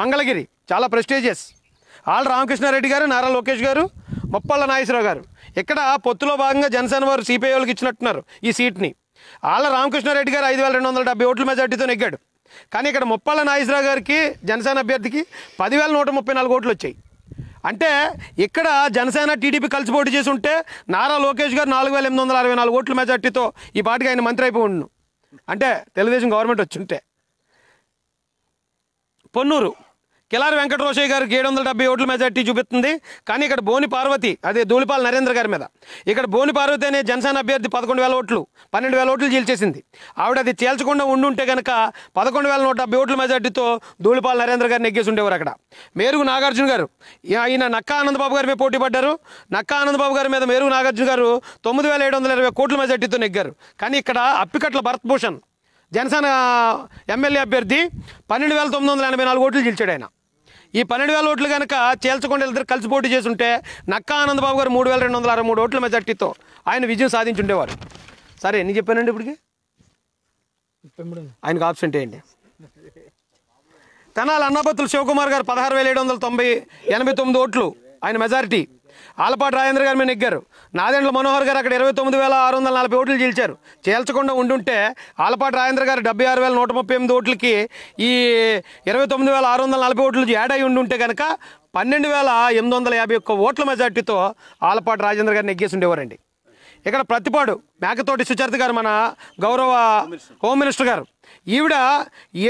మంగళగిరి చాలా prestigious all Ramakrishna Reddy గారు నారా లోకేష్ గారు మొప్పల్ల నాగేశ్వరరావు గారు ఇక్కడ పొత్తులో భాగంగా జనసేన వారు సిపిఐ వాళ్ళకి ఇచ్చినట్టున్నారు ఈ సీట్ని ఆళ్ళ రామకృష్ణారెడ్డి గారు ఐదు వేల రెండు వందల డెబ్బై ఓట్ల మెజార్టీతో నెగ్గాడు కానీ ఇక్కడ ముప్పల్ల నాగేశ్వరరావు గారికి జనసేన అభ్యర్థికి పదివేల నూట ముప్పై నాలుగు ఓట్లు వచ్చాయి అంటే ఇక్కడ జనసేన టీడీపీ కలిసి పోటీ చేసి ఉంటే నారా లోకేష్ గారు నాలుగు వేల ఎనిమిది వందల అరవై నాలుగు ఓట్ల మెజార్టీతో ఈ పాటికి ఆయన మంత్రి అయిపోయి ఉండు అంటే తెలుగుదేశం గవర్నమెంట్ వచ్చి ఉంటే పొన్నూరు కిలారి వెంకటరోషయ్య గారికి ఏడు వందల డెబ్బై ఓట్ల మెజార్టీ చూపిస్తుంది కానీ ఇక్కడ బోని పార్వతి అదే ధూళిపాల నరేంద్ర గారి మీద ఇక్కడ బోని పార్వతి అనే జనసేన అభ్యర్థి పదకొండు వేల ఓట్లు పన్నెండు వేల ఓట్లు గెలిచేసింది ఆవిడ అది చీల్చకుండా ఉండుంటే కనుక పదకొండు వేల నూట డెబ్బై ఓట్ల మెజార్టీతో ధూళిపాల నరేంద్ర గారిని ఎగ్గేసి ఉండేవారు అక్కడ మేరుగు నాగార్జున గారు ఈయన నక్కా ఆనందబాబు గారి మీద పోటీ పడ్డారు నక్కా ఆనందబాబు గారి మీద మేరుగు నాగార్జున గారు తొమ్మిది వేల ఏడు వందల ఇరవై కోట్ల మెజార్టీతో నెగ్గారు కానీ ఇక్కడ అప్పికట్ల భరత్ భూషణ్ జనసేన ఎమ్మెల్యే అభ్యర్థి పన్నెండు వేల తొమ్మిది వందల ఎనభై నాలుగు ఓట్లు గెలిచాడు ఆయన ఈ పన్నెండు వేల ఓట్లు కనుక చేల్చకుండా ఇద్దరు కలిసి పోటీ చేస్తుంటే నక్కా ఆనందబాబు గారు మూడు వేల రెండు వందల అరవై మూడు ఓట్ల మెజార్టీతో ఆయన విజయం సాధించుండేవారు సరే ఎన్ని చెప్పానండి ఇప్పటికి ఆయనకు ఆప్షన్ ఏంటి తెనాలి అన్నపత్రులు శివకుమార్ గారు పదహారు వేల ఏడు వందల తొంభై ఎనభై తొమ్మిది ఓట్లు ఆయన మెజారిటీ ఆలపాటి రాజేంద్ర గారు మీద నెగ్గారు నాదెండ్ల మనోహర్ గారు అక్కడ ఇరవై తొమ్మిది వేల ఆరు వందల నలభై ఓట్లు గెలిచారు చేల్చకుండా ఉండుంటే ఆలపాటి రాజేంద్ర గారు డెబ్బై ఆరు వేల నూట ముప్పై ఎనిమిది ఓట్లకి ఈ ఇరవై తొమ్మిది వేల ఆరు వందల నలభై ఓట్లు యాడ్ అయి ఉండుంటే కనుక పన్నెండు వేల ఎనిమిది వందల యాభై ఒక్క ఓట్ల మెజార్టీతో ఆలపాటి రాజేంద్ర గారు నెగ్గేసి ఉండేవారండి ఇక్కడ ప్రతిపాడు మేకతోటి సుచరిత గారు మన గౌరవ హోమ్ మినిస్టర్ గారు ఈవిడ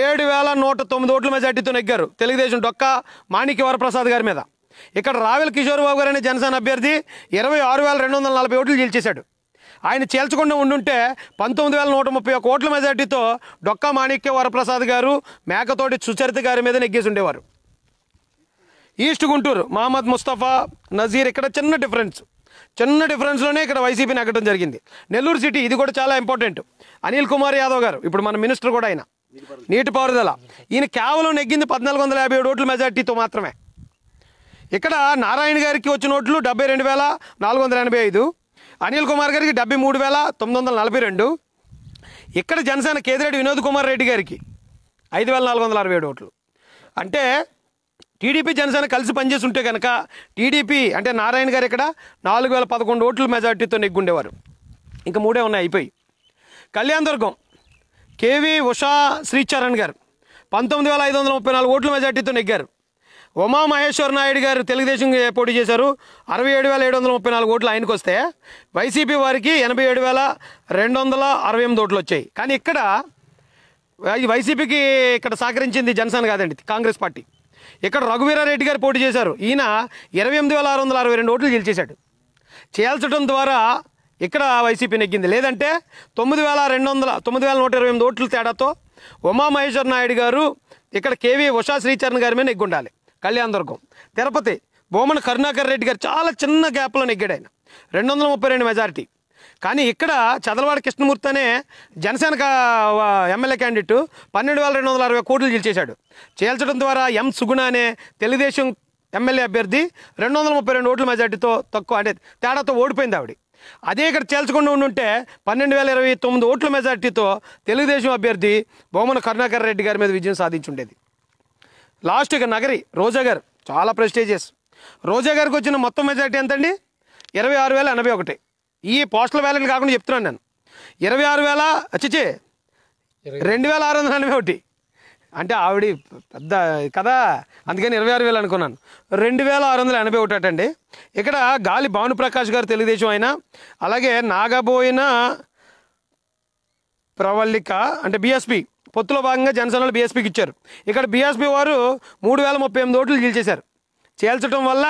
ఏడు వేల నూట తొమ్మిది ఓట్ల మెజార్టీతో నెగ్గారు తెలుగుదేశం డొక్క మాణిక్య వరప్రసాద్ గారి మీద ఇక్కడ రావెల కిషోర్ బాబు గారు అనే జనసేన అభ్యర్థి ఇరవై ఆరు వేల రెండు వందల నలభై ఓట్లు గెలిచేశాడు ఆయన చేల్చకుండా ఉండుంటే పంతొమ్మిది వేల నూట ముప్పై ఒక కోట్ల మెజార్టీతో డొక్కా మాణిక్య వరప్రసాద్ గారు మేకతోటి సుచరిత గారి మీద నెగ్గేసి ఉండేవారు ఈస్ట్ గుంటూరు మహమ్మద్ ముస్తఫా నజీర్ ఇక్కడ చిన్న డిఫరెన్స్ చిన్న డిఫరెన్స్లోనే ఇక్కడ వైసీపీ నెగ్గడం జరిగింది నెల్లూరు సిటీ ఇది కూడా చాలా ఇంపార్టెంట్ అనిల్ కుమార్ యాదవ్ గారు ఇప్పుడు మన మినిస్టర్ కూడా ఆయన నీటిపారుదల ఈయన కేవలం నెగ్గింది పద్నాలుగు వందల యాభై ఏడు ఓట్ల మెజార్టీతో మాత్రమే ఇక్కడ నారాయణ గారికి వచ్చిన ఓట్లు డెబ్బై రెండు వేల నాలుగు వందల ఎనభై ఐదు అనిల్ కుమార్ గారికి డెబ్బై మూడు వేల తొమ్మిది వందల నలభై రెండు ఇక్కడ జనసేన కేదిరెడ్డి వినోద్ కుమార్ రెడ్డి గారికి ఐదు వేల నాలుగు వందల అరవై ఏడు ఓట్లు అంటే టీడీపీ జనసేన కలిసి పనిచేసి ఉంటే కనుక టీడీపీ అంటే నారాయణ గారు ఇక్కడ నాలుగు వేల పదకొండు ఓట్లు మెజార్టీతో నెగ్గుండేవారు ఇంకా మూడే ఉన్నాయి అయిపోయి కళ్యాణ్ దుర్గం కేవీ ఉషా శ్రీచరణ్ గారు పంతొమ్మిది వేల ఐదు వందల ముప్పై నాలుగు ఓట్ల మెజార్టీతో నెగ్గారు ఉమామహేశ్వర నాయుడు గారు తెలుగుదేశం పోటీ చేశారు అరవై ఏడు వేల ఏడు వందల ముప్పై నాలుగు ఓట్లు ఆయనకు వస్తే వైసీపీ వారికి ఎనభై ఏడు వేల రెండు వందల అరవై ఎనిమిది ఓట్లు వచ్చాయి కానీ ఇక్కడ వైసీపీకి ఇక్కడ సహకరించింది జనసేన కాదండి కాంగ్రెస్ పార్టీ ఇక్కడ రఘువీరారెడ్డి గారు పోటీ చేశారు ఈయన ఇరవై ఎనిమిది వేల ఆరు వందల అరవై రెండు ఓట్లు గెలిచేశాడు చేయాల్చడం ద్వారా ఇక్కడ వైసీపీ నెగ్గింది లేదంటే తొమ్మిది వేల రెండు వందల తొమ్మిది వేల నూట ఇరవై ఎనిమిది ఓట్ల తేడాతో ఉమామహేశ్వర నాయుడు గారు ఇక్కడ కేవీ ఉషా శ్రీచరణ్ గారి మీద నెగ్గుండాలి కళ్యాణ దుర్గం తిరుపతి బొమ్మన కరుణాకర్ రెడ్డి గారు చాలా చిన్న గ్యాప్లో నెగ్గాడు ఆయన రెండు వందల ముప్పై రెండు మెజారిటీ కానీ ఇక్కడ చదలవాడ కృష్ణమూర్తి అనే జనసేన ఎమ్మెల్యే క్యాండిడేట్ పన్నెండు వేల రెండు వందల అరవై కోట్లు గెలిచేశాడు చేల్చడం ద్వారా ఎం సుగుణ అనే తెలుగుదేశం ఎమ్మెల్యే అభ్యర్థి రెండు వందల ముప్పై రెండు ఓట్ల మెజార్టీతో తక్కువ అంటే తేడాతో ఓడిపోయింది ఆవిడ అదే ఇక్కడ చేల్చకుండా ఉండుంటే పన్నెండు వేల ఇరవై తొమ్మిది ఓట్ల మెజార్టీతో తెలుగుదేశం అభ్యర్థి బొమ్మన కరుణాకర్ రెడ్డి గారి మీద విజయం సాధించుండేది లాస్ట్ ఇక నగరి రోజా గారు చాలా ప్రెస్టేజియస్ రోజా గారికి వచ్చిన మొత్తం మెజార్టీ ఎంతండి ఇరవై ఆరు వేల ఎనభై ఒకటి ఈ పోస్టల్ బ్యాలెట్ కాకుండా చెప్తున్నాను నేను ఇరవై ఆరు వేల చిచి రెండు వేల ఆరు వందల ఎనభై ఒకటి అంటే ఆవిడ పెద్ద కదా అందుకని ఇరవై ఆరు వేలు అనుకున్నాను రెండు వేల ఆరు వందల ఎనభై ఒకటి అటండి ఇక్కడ గాలి భానుప్రకాష్ గారు తెలుగుదేశం ఆయన అలాగే నాగబోయిన ప్రవల్లిక అంటే బిఎస్పి పొత్తులో భాగంగా జనసేనలో బీఎస్పీకి ఇచ్చారు ఇక్కడ బీఎస్పీ వారు మూడు వేల ముప్పై ఎనిమిది ఓట్లు గెలిచేశారు చేల్చడం వల్ల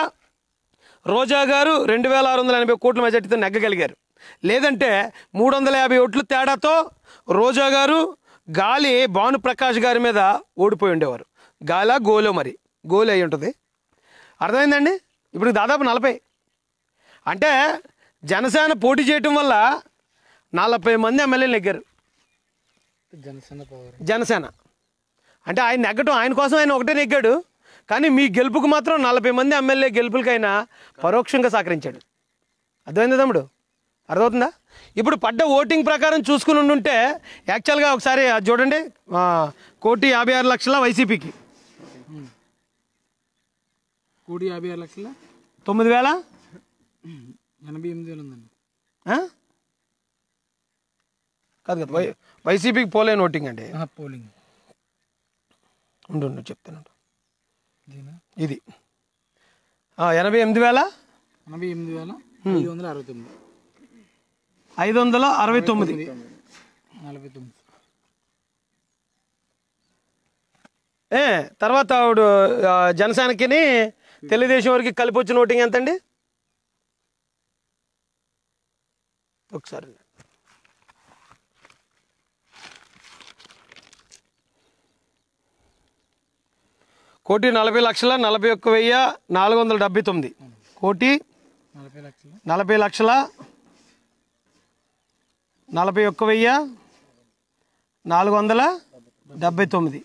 రోజా గారు రెండు వేల ఆరు వందల ఎనభై కోట్ల మెజార్టీతో నెగ్గగలిగారు లేదంటే మూడు వందల యాభై ఓట్ల తేడాతో రోజా గారు గాలి భాను ప్రకాష్ గారి మీద ఓడిపోయి ఉండేవారు గాల గోలో మరి గోలు అయి ఉంటుంది అర్థమైందండి ఇప్పుడు దాదాపు నలభై అంటే జనసేన పోటీ చేయటం వల్ల నలభై మంది ఎమ్మెల్యేలు నెగ్గారు జనసేన అంటే ఆయన నెగ్గటం ఆయన కోసం ఆయన ఒకటే నెగ్గాడు కానీ మీ గెలుపుకు మాత్రం నలభై మంది ఎమ్మెల్యే గెలుపులకైనా పరోక్షంగా సహకరించాడు అర్థమైంది తమ్ముడు అర్థమవుతుందా ఇప్పుడు పడ్డ ఓటింగ్ ప్రకారం చూసుకుని ఉంటే యాక్చువల్గా ఒకసారి చూడండి కోటి యాభై ఆరు లక్షల వైసీపీకి కోటి యాభై ఆరు లక్షల తొమ్మిది వేల ఎనభై ఎనిమిది వేలు ఉందండి కాదు కదా వైసీపీకి పోలేని ఓటింగ్ అండి పోలింగ్ ఉండు చెప్తాను ఇది ఎనభై ఎనిమిది వేల ఎనభై ఎనిమిది వేల ఐదు వందల అరవై తొమ్మిది ఐదు వందల అరవై తొమ్మిది నలభై తొమ్మిది ఏ తర్వాత ఆవిడ జనసేనకి తెలుగుదేశం వారికి కలిపి వచ్చిన ఓటింగ్ ఎంతండి ఒకసారి కోటి నలభై లక్షల నలభై ఒక్క వెయ్యి నాలుగు వందల డెబ్బై తొమ్మిది కోటి నలభై లక్షల నలభై ఒక్క వెయ్యి నాలుగు వందల డెబ్బై తొమ్మిది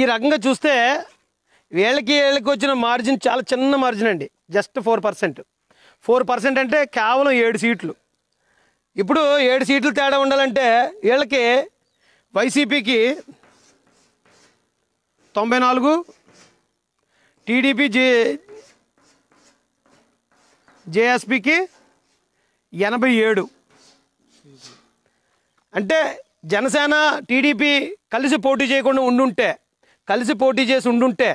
ఈ రకంగా చూస్తే వీళ్ళకి వేళ్ళకి వచ్చిన మార్జిన్ చాలా చిన్న మార్జిన్ అండి just four percent four percent అంటే కేవలం ఏడు సీట్లు ఇప్పుడు ఏడు సీట్లు తేడా ఉండాలంటే వీళ్ళకి వైసీపీకి తొంభై నాలుగు టీడీపీ జే జేఎస్పికి ఎనభై ఏడు అంటే జనసేన టీడీపీ కలిసి పోటీ చేయకుండా ఉండుంటే కలిసి పోటీ చేసి ఉండుంటే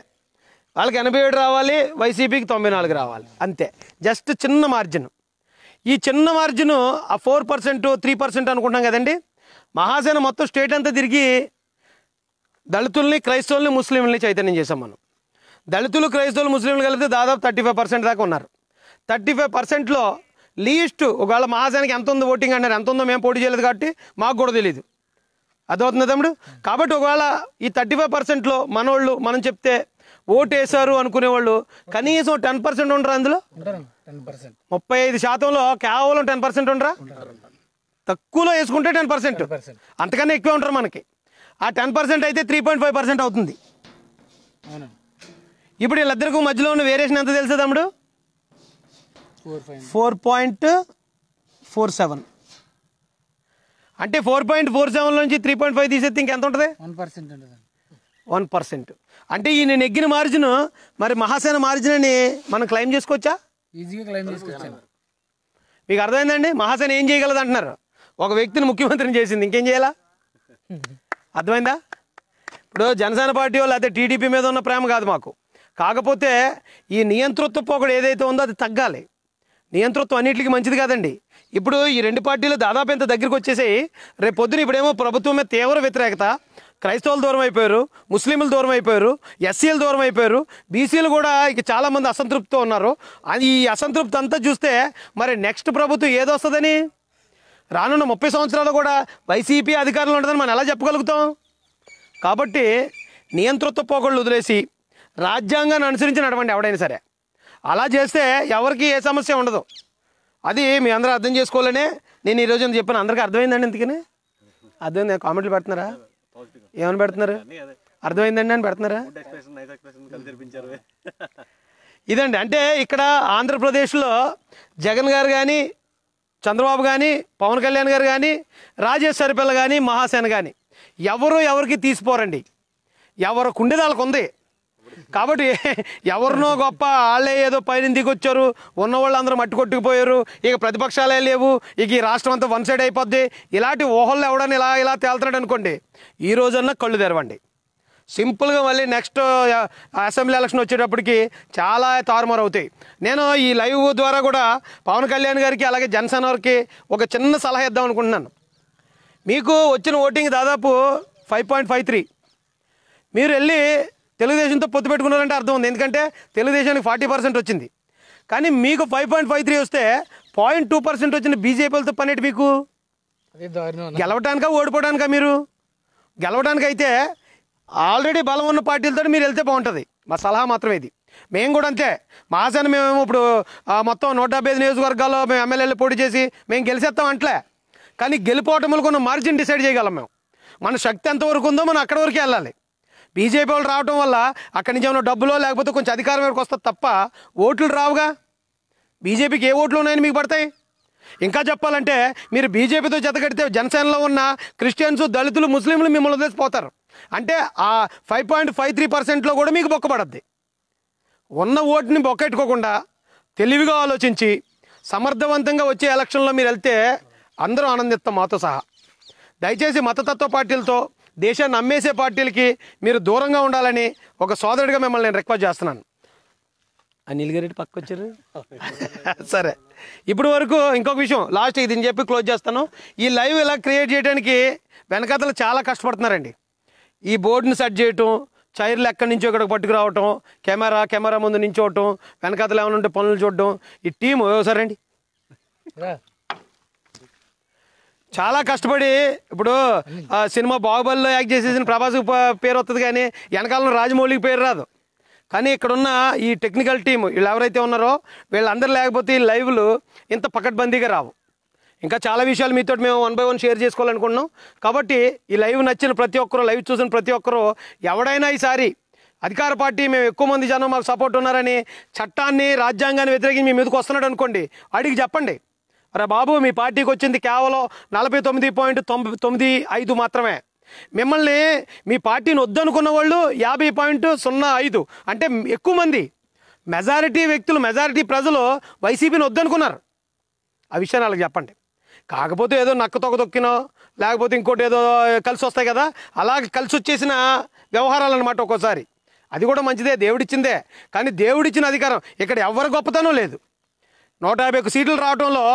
వాళ్ళకి ఎనభై ఏడు రావాలి వైసీపీకి తొంభై నాలుగు రావాలి అంతే జస్ట్ చిన్న మార్జిన్ ఈ చిన్న మార్జిన్ ఆ ఫోర్ పర్సెంట్ త్రీ పర్సెంట్ అనుకుంటున్నాం కదండి మహాసేన మొత్తం స్టేట్ అంతా తిరిగి దళితుల్ని క్రైస్తవుల్ని ముస్లింలని చైతన్యం చేసాం మనం దళితులు క్రైస్తవులు ముస్లింలు కలిపితే దాదాపు థర్టీ ఫైవ్ పర్సెంట్ దాకా ఉన్నారు థర్టీ ఫైవ్ పర్సెంట్లో లీస్ట్ ఒకవేళ మహాజానికి ఎంత ఉందో ఓటింగ్ అన్నారు ఎంత ఉందో మేము పోటీ చేయలేదు కాబట్టి మాకు కూడా తెలియదు అర్థమవుతుంది తమ్ముడు కాబట్టి ఒకవేళ ఈ థర్టీ ఫైవ్ పర్సెంట్లో మనోళ్ళు మనం చెప్తే ఓటు వేశారు అనుకునేవాళ్ళు కనీసం టెన్ పర్సెంట్ ఉండరా అందులో ముప్పై ఐదు శాతంలో కేవలం టెన్ పర్సెంట్ ఉండరా తక్కువలో వేసుకుంటే టెన్ పర్సెంట్ అంతకన్నా ఎక్కువే ఉంటారు మనకి ఆ టెన్ పర్సెంట్ అయితే త్రీ పాయింట్ ఫైవ్ పర్సెంట్ అవుతుంది ఇప్పుడు వీళ్ళిద్దరికి మధ్యలో ఉన్న వేరియేషన్ ఎంత తెలుసు తమ్ముడు ఫోర్ పాయింట్ ఫోర్ సెవెన్ అంటే ఫోర్ పాయింట్ ఫోర్ సెవెన్ నుంచి త్రీ పాయింట్ ఫైవ్ తీసేస్తే ఇంకెంత ఉంటుంది వన్ పర్సెంట్ ఉంటుంది వన్ పర్సెంట్ అంటే ఈ నేను ఎగ్గిన మార్జిన్ మరి మహాసేన మార్జిన్ అని మనం క్లెయిమ్ చేసుకోవచ్చా ఈజీగా క్లెయిమ్ చేసుకోవచ్చు మీకు అర్థమైందండి మహాసేన ఏం చేయగలదు అంటున్నారు ఒక వ్యక్తిని ముఖ్యమంత్రిని చేసింది ఇంకేం చేయాలా అర్థమైందా ఇప్పుడు జనసేన పార్టీ వాళ్ళు అయితే టీడీపీ మీద ఉన్న ప్రేమ కాదు మాకు కాకపోతే ఈ నియంతృత్వ పోకడు ఏదైతే ఉందో అది తగ్గాలి నియంతృత్వం అన్నింటికి మంచిది కాదండి ఇప్పుడు ఈ రెండు పార్టీలు దాదాపు ఇంత దగ్గరికి వచ్చేసి రేపు పొద్దున ఇప్పుడేమో ప్రభుత్వం మీద తీవ్ర వ్యతిరేకత క్రైస్తవులు దూరం అయిపోయారు ముస్లింలు దూరం అయిపోయారు ఎస్సీలు దూరం అయిపోయారు బీసీలు కూడా ఇక చాలామంది అసంతృప్తితో ఉన్నారు ఈ అసంతృప్తి అంతా చూస్తే మరి నెక్స్ట్ ప్రభుత్వం ఏదొస్తుందని రానున్న ముప్పై సంవత్సరాలు కూడా వైసీపీ అధికారంలో ఉంటుందని మనం ఎలా చెప్పగలుగుతాం కాబట్టి నియంతృత్వ పోకళ్ళు వదిలేసి రాజ్యాంగాన్ని అనుసరించి నడవండి ఎవడైనా సరే అలా చేస్తే ఎవరికి ఏ సమస్య ఉండదు అది మీ అందరూ అర్థం చేసుకోవాలనే నేను ఈరోజు చెప్పాను అందరికీ అర్థమైందండి ఎందుకని అర్థమైంది కామెంట్లు పెడుతున్నారా ఏమని పెడుతున్నారు అర్థమైందండి అని పెడుతున్నారా ఇదండి అంటే ఇక్కడ ఆంధ్రప్రదేశ్లో జగన్ గారు కానీ చంద్రబాబు కానీ పవన్ కళ్యాణ్ గారు కానీ రాజేశ్వరిపిల్ల కానీ మహాసేన కానీ ఎవరు ఎవరికి తీసిపోరండి ఎవరు కుండె వాళ్ళకు ఉంది కాబట్టి ఎవరినో గొప్ప వాళ్ళే ఏదో పైన దిగొచ్చారు ఉన్న వాళ్ళందరూ మట్టి కొట్టుకుపోయారు ఇక ప్రతిపక్షాలే లేవు ఇక ఈ రాష్ట్రం అంతా వన్ సైడ్ అయిపోద్ది ఇలాంటి ఊహల్లో ఎవడని ఇలా ఇలా తేలుతున్నాడు అనుకోండి ఈ రోజన్నా కళ్ళు తెరవండి సింపుల్గా మళ్ళీ నెక్స్ట్ అసెంబ్లీ ఎలక్షన్ వచ్చేటప్పటికి చాలా తారుమారు అవుతాయి నేను ఈ లైవ్ ద్వారా కూడా పవన్ కళ్యాణ్ గారికి అలాగే జనసేన వారికి ఒక చిన్న సలహా ఇద్దాం అనుకుంటున్నాను మీకు వచ్చిన ఓటింగ్ దాదాపు ఫైవ్ పాయింట్ ఫైవ్ త్రీ మీరు వెళ్ళి తెలుగుదేశంతో పొత్తు పెట్టుకున్నారంటే అర్థం ఉంది ఎందుకంటే తెలుగుదేశానికి ఫార్టీ పర్సెంట్ వచ్చింది కానీ మీకు ఫైవ్ పాయింట్ ఫైవ్ త్రీ వస్తే పాయింట్ టూ పర్సెంట్ వచ్చిన బీజేపీలతో పనేటి మీకు గెలవడానికా ఓడిపోవడానికా మీరు గెలవడానికైతే ఆల్రెడీ బలం ఉన్న పార్టీలతో మీరు వెళ్తే బాగుంటుంది మా సలహా మాత్రమే ఇది మేము కూడా అంతే మాసాన్ని మేము ఇప్పుడు మొత్తం నూట డెబ్బై ఐదు నియోజకవర్గాల్లో మేము ఎమ్మెల్యేలు పోటీ చేసి మేము గెలిచేస్తాం అంటలే కానీ గెలిపోవటములకు ఉన్న మార్జిన్ డిసైడ్ చేయగలం మేము మన శక్తి ఎంతవరకు ఉందో మనం అక్కడి వరకు వెళ్ళాలి బీజేపీ వాళ్ళు రావడం వల్ల అక్కడి నుంచి ఏమైనా డబ్బులో లేకపోతే కొంచెం అధికారం వరకు వస్తుంది తప్ప ఓట్లు రావుగా బీజేపీకి ఏ ఓట్లు ఉన్నాయని మీకు పడతాయి ఇంకా చెప్పాలంటే మీరు బీజేపీతో జతగడితే జనసేనలో ఉన్న క్రిస్టియన్స్ దళితులు ముస్లింలు మిమ్మల్ని వదిలేసిపోతారు అంటే ఆ ఫైవ్ పాయింట్ ఫైవ్ త్రీ పర్సెంట్లో కూడా మీకు బొక్కపడద్ది ఉన్న ఓటుని బొక్కెట్టుకోకుండా తెలివిగా ఆలోచించి సమర్థవంతంగా వచ్చే ఎలక్షన్లో మీరు వెళ్తే అందరూ ఆనందిస్తాం మాతో సహా దయచేసి మతతత్వ పార్టీలతో దేశాన్ని అమ్మేసే పార్టీలకి మీరు దూరంగా ఉండాలని ఒక సోదరుడిగా మిమ్మల్ని నేను రిక్వెస్ట్ చేస్తున్నాను అనిల్ గారి పక్క వచ్చారు సరే ఇప్పటి వరకు ఇంకొక విషయం లాస్ట్ ఇది చెప్పి క్లోజ్ చేస్తాను ఈ లైవ్ ఇలా క్రియేట్ చేయడానికి వెనకాతలు చాలా కష్టపడుతున్నారండి ఈ బోర్డుని సెట్ చేయటం చైర్లు ఎక్కడి నుంచో ఇక్కడ పట్టుకురావటం కెమెరా కెమెరా ముందు నించోవటం వెనకాతలు ఏమైనా ఉంటే పనులు చూడటం ఈ టీం సరే అండి చాలా కష్టపడి ఇప్పుడు సినిమా బాహుబలిలో యాక్ట్ చేసేసిన ప్రభాస్ పేరు వస్తుంది కానీ వెనకాలను రాజమౌళికి పేరు రాదు కానీ ఇక్కడున్న ఈ టెక్నికల్ టీం వీళ్ళు ఎవరైతే ఉన్నారో వీళ్ళందరూ లేకపోతే ఈ లైవ్లు ఇంత పకడ్బందీగా రావు ఇంకా చాలా విషయాలు మీతో మేము వన్ బై వన్ షేర్ చేసుకోవాలనుకుంటున్నాం కాబట్టి ఈ లైవ్ నచ్చిన ప్రతి ఒక్కరూ లైవ్ చూసిన ప్రతి ఒక్కరూ ఎవడైనా ఈసారి అధికార పార్టీ మేము ఎక్కువ మంది జనం మాకు సపోర్ట్ ఉన్నారని చట్టాన్ని రాజ్యాంగాన్ని వ్యతిరేకించి మీ మీదకి వస్తున్నాడు అనుకోండి అడిగి చెప్పండి అరే బాబు మీ పార్టీకి వచ్చింది కేవలం నలభై తొమ్మిది పాయింట్ తొంభై తొమ్మిది ఐదు మాత్రమే మిమ్మల్ని మీ పార్టీని వద్దనుకున్న వాళ్ళు యాభై పాయింట్ సున్నా ఐదు అంటే ఎక్కువ మంది మెజారిటీ వ్యక్తులు మెజారిటీ ప్రజలు వైసీపీని వద్దనుకున్నారు ఆ విషయాన్ని వాళ్ళకి చెప్పండి కాకపోతే ఏదో నక్క తొక్క తొక్కినో లేకపోతే ఇంకోటి ఏదో కలిసి వస్తాయి కదా అలాగే కలిసి వచ్చేసిన వ్యవహారాలు అనమాట ఒక్కోసారి అది కూడా మంచిదే దేవుడిచ్చిందే కానీ దేవుడిచ్చిన అధికారం ఇక్కడ ఎవరి గొప్పతనం లేదు నూట యాభై ఒక్క సీట్లు రావడంలో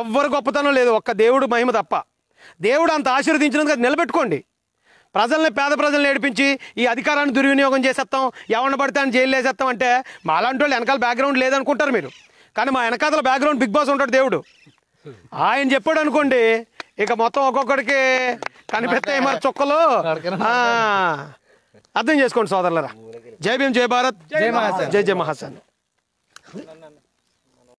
ఎవ్వరు గొప్పతనం లేదు ఒక్క దేవుడు మహిమ తప్ప దేవుడు అంత ఆశీర్వదించినందుకు అది నిలబెట్టుకోండి ప్రజల్ని పేద ప్రజల్ని ఏడిపించి ఈ అధికారాన్ని దుర్వినియోగం చేసేస్తాం ఎవరిని పడితే అని జైలు వేసేస్తాం అంటే మా అలాంటి వాళ్ళు వెనకాల బ్యాక్గ్రౌండ్ లేదనుకుంటారు మీరు కానీ మా వెనకాతల బ్యాక్గ్రౌండ్ బిగ్ బాస్ ఉంటాడు దేవుడు ఆయన చెప్పాడు అనుకోండి ఇక మొత్తం ఒక్కొక్కడికి కనిపెత్తాయి మరి చుక్కలు అర్థం చేసుకోండి సోదరులరా జై భీమ్ జై భారత్ జై జై జై మహాసన్